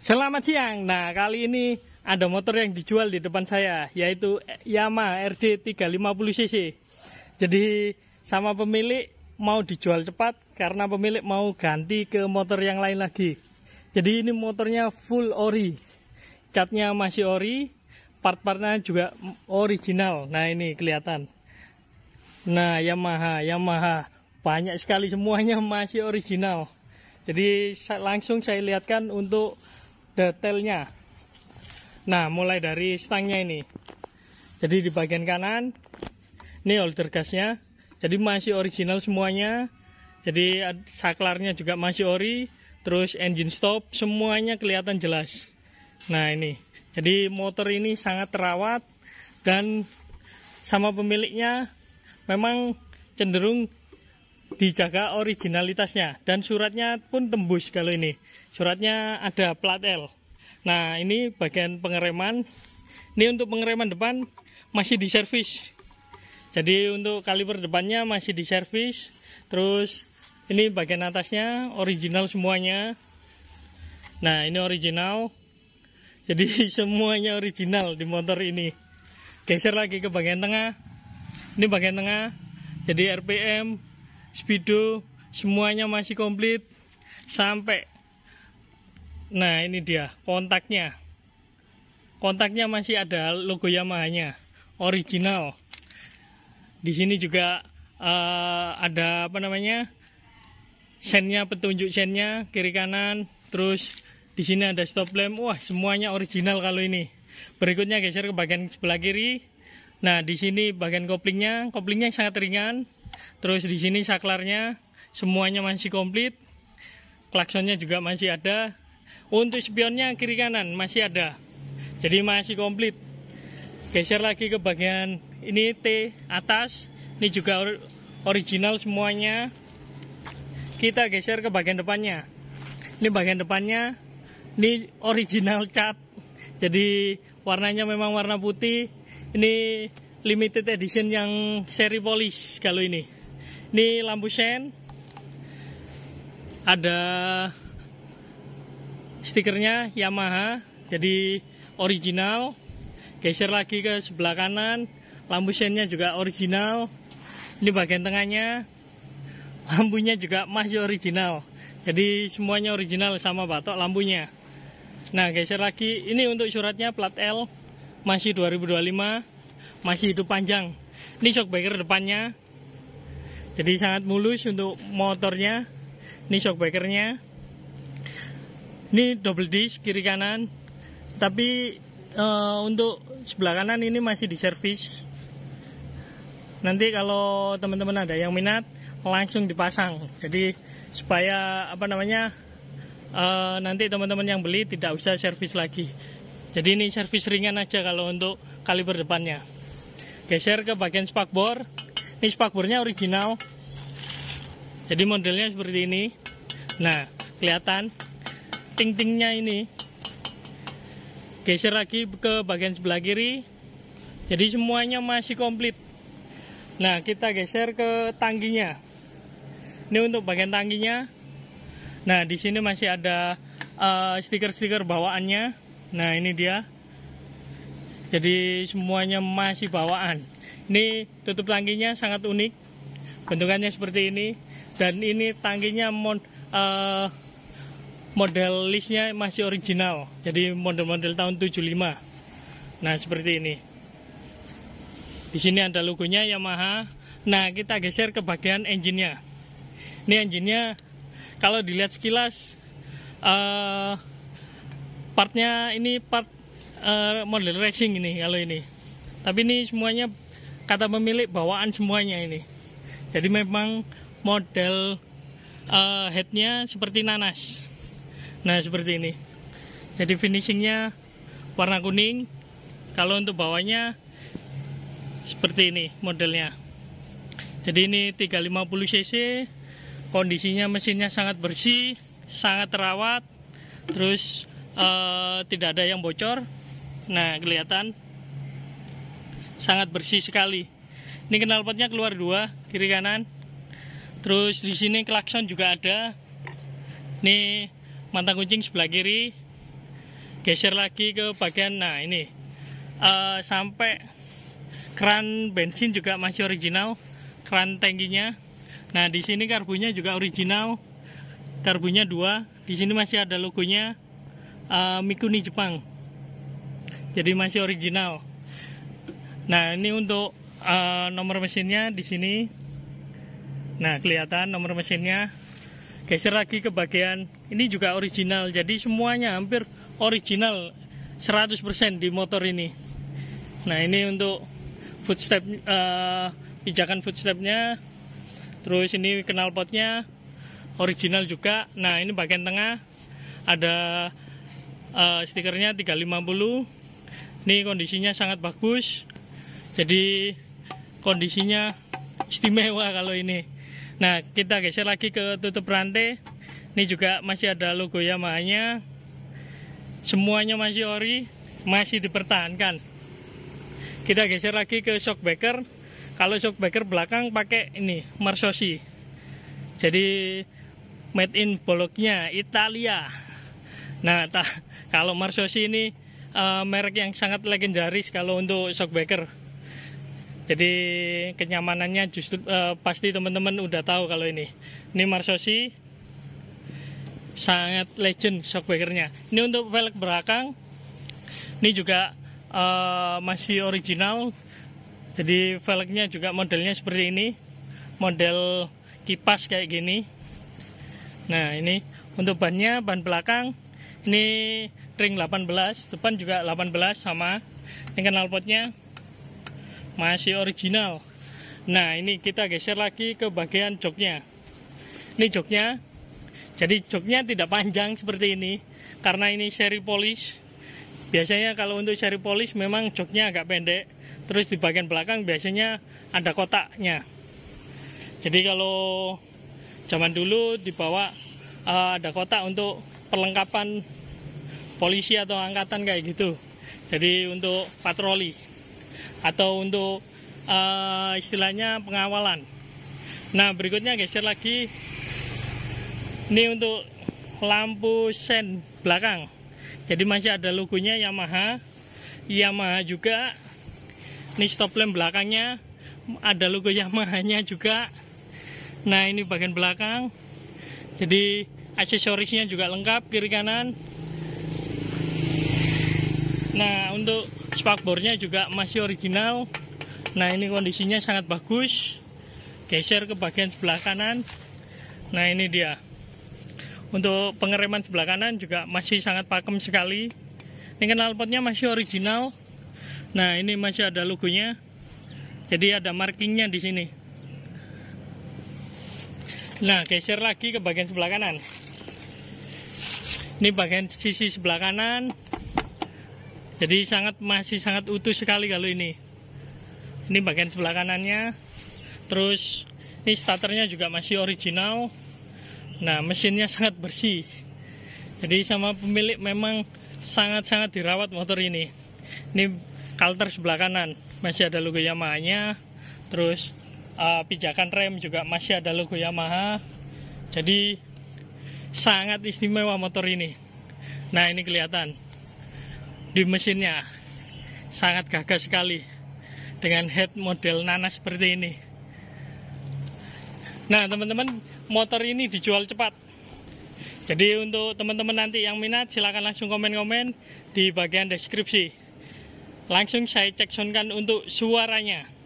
Selamat siang. Nah, kali ini ada motor yang dijual di depan saya, yaitu Yamaha RD 350cc. Jadi, sama pemilik mau dijual cepat karena pemilik mau ganti ke motor yang lain lagi. Jadi, ini motornya full ori. Catnya masih ori, part-partnya juga original. Nah, ini kelihatan. Nah, Yamaha, Yamaha. Banyak sekali semuanya masih original. Jadi, langsung saya lihatkan untuk detailnya nah mulai dari stangnya ini jadi di bagian kanan ini holder gasnya jadi masih original semuanya jadi saklarnya juga masih ori terus engine stop semuanya kelihatan jelas nah ini jadi motor ini sangat terawat dan sama pemiliknya memang cenderung dijaga originalitasnya dan suratnya pun tembus kalau ini suratnya ada plat L nah ini bagian pengereman ini untuk pengereman depan masih di diservis jadi untuk kaliber depannya masih di diservis terus ini bagian atasnya original semuanya nah ini original jadi semuanya original di motor ini geser lagi ke bagian tengah ini bagian tengah jadi RPM speedo semuanya masih komplit sampai nah ini dia kontaknya kontaknya masih ada logo Yamaha nya original di sini juga uh, ada apa namanya sennya petunjuk sennya kiri kanan terus di sini ada stop lamp wah semuanya original kalau ini berikutnya geser ke bagian sebelah kiri nah di sini bagian koplingnya koplingnya sangat ringan Terus di sini saklarnya semuanya masih komplit. Klaksonnya juga masih ada. Untuk spionnya kiri kanan masih ada. Jadi masih komplit. Geser lagi ke bagian ini T atas. Ini juga original semuanya. Kita geser ke bagian depannya. Ini bagian depannya ini original cat. Jadi warnanya memang warna putih. Ini limited edition yang seri polish kalau ini. Ini lampu sen. Ada stikernya Yamaha, jadi original. Geser lagi ke sebelah kanan, lampu sennya juga original. Ini bagian tengahnya. Lampunya juga masih original. Jadi semuanya original sama batok lampunya. Nah, geser lagi. Ini untuk suratnya plat L masih 2025, masih hidup panjang. Ini shockbreaker depannya jadi sangat mulus untuk motornya ini shockbreakernya ini double disc kiri kanan tapi e, untuk sebelah kanan ini masih di service nanti kalau teman-teman ada yang minat langsung dipasang jadi supaya apa namanya e, nanti teman-teman yang beli tidak usah service lagi jadi ini service ringan aja kalau untuk kaliber depannya geser ke bagian spakbor ini spakbornya original jadi modelnya seperti ini nah kelihatan ting-tingnya ini geser lagi ke bagian sebelah kiri jadi semuanya masih komplit nah kita geser ke tangginya. ini untuk bagian tangginya. nah di sini masih ada stiker eh, stiker-stiker bawaannya nah ini dia jadi semuanya masih bawaan ini tutup tangkinya sangat unik. Bentukannya seperti ini. Dan ini tangkinya mon, uh, model listnya masih original. Jadi model-model tahun 75. Nah, seperti ini. Di sini ada logonya Yamaha. Nah, kita geser ke bagian engine-nya. Ini engine-nya kalau dilihat sekilas uh, partnya ini part uh, model racing ini kalau ini tapi ini semuanya kata pemilik bawaan semuanya ini jadi memang model uh, headnya seperti nanas nah seperti ini jadi finishingnya warna kuning kalau untuk bawahnya seperti ini modelnya jadi ini 350 cc kondisinya mesinnya sangat bersih sangat terawat terus uh, tidak ada yang bocor nah kelihatan sangat bersih sekali ini knalpotnya keluar dua kiri kanan terus di sini klakson juga ada ini mantan kucing sebelah kiri geser lagi ke bagian nah ini uh, sampai keran bensin juga masih original keran tangkinya nah di sini karbunya juga original karbunya dua di sini masih ada logonya uh, Mikuni Jepang jadi masih original Nah, ini untuk uh, nomor mesinnya di sini. Nah, kelihatan nomor mesinnya. Geser lagi ke bagian ini juga original. Jadi semuanya hampir original 100% di motor ini. Nah, ini untuk footstep uh, pijakan footstepnya. Terus ini knalpotnya original juga. Nah, ini bagian tengah ada uh, stikernya 350. Ini kondisinya sangat bagus jadi kondisinya istimewa kalau ini nah kita geser lagi ke tutup rantai ini juga masih ada logo Yamaha nya semuanya masih ori masih dipertahankan kita geser lagi ke shockbreaker kalau shockbreaker belakang pakai ini Marsosi jadi made in bolognya Italia nah ta, kalau Marsosi ini uh, merek yang sangat legendaris kalau untuk shockbreaker jadi kenyamanannya justru uh, pasti teman-teman udah tahu kalau ini. Ini Marsosi sangat legend shockbreakernya. Ini untuk velg belakang. Ini juga uh, masih original. Jadi velgnya juga modelnya seperti ini. Model kipas kayak gini. Nah, ini untuk bannya ban belakang ini ring 18, depan juga 18 sama. Ini knalpotnya masih original nah ini kita geser lagi ke bagian joknya ini joknya jadi joknya tidak panjang seperti ini karena ini seri polish biasanya kalau untuk seri polish memang joknya agak pendek terus di bagian belakang biasanya ada kotaknya jadi kalau zaman dulu dibawa uh, ada kotak untuk perlengkapan polisi atau angkatan kayak gitu jadi untuk patroli atau untuk uh, istilahnya pengawalan nah berikutnya geser lagi ini untuk lampu sen belakang jadi masih ada logonya Yamaha Yamaha juga ini stop lamp belakangnya ada logo Yamaha nya juga nah ini bagian belakang jadi aksesorisnya juga lengkap kiri kanan nah untuk spakbornya juga masih original nah ini kondisinya sangat bagus geser ke bagian sebelah kanan nah ini dia untuk pengereman sebelah kanan juga masih sangat pakem sekali ini knalpotnya masih original nah ini masih ada logonya jadi ada markingnya di sini nah geser lagi ke bagian sebelah kanan ini bagian sisi sebelah kanan jadi sangat masih sangat utuh sekali kalau ini ini bagian sebelah kanannya terus ini starternya juga masih original nah mesinnya sangat bersih jadi sama pemilik memang sangat-sangat dirawat motor ini ini kalter sebelah kanan masih ada logo Yamaha nya terus uh, pijakan rem juga masih ada logo Yamaha jadi sangat istimewa motor ini nah ini kelihatan di mesinnya sangat gagah sekali dengan head model nanas seperti ini nah teman-teman motor ini dijual cepat jadi untuk teman-teman nanti yang minat silahkan langsung komen-komen di bagian deskripsi langsung saya cek soundkan untuk suaranya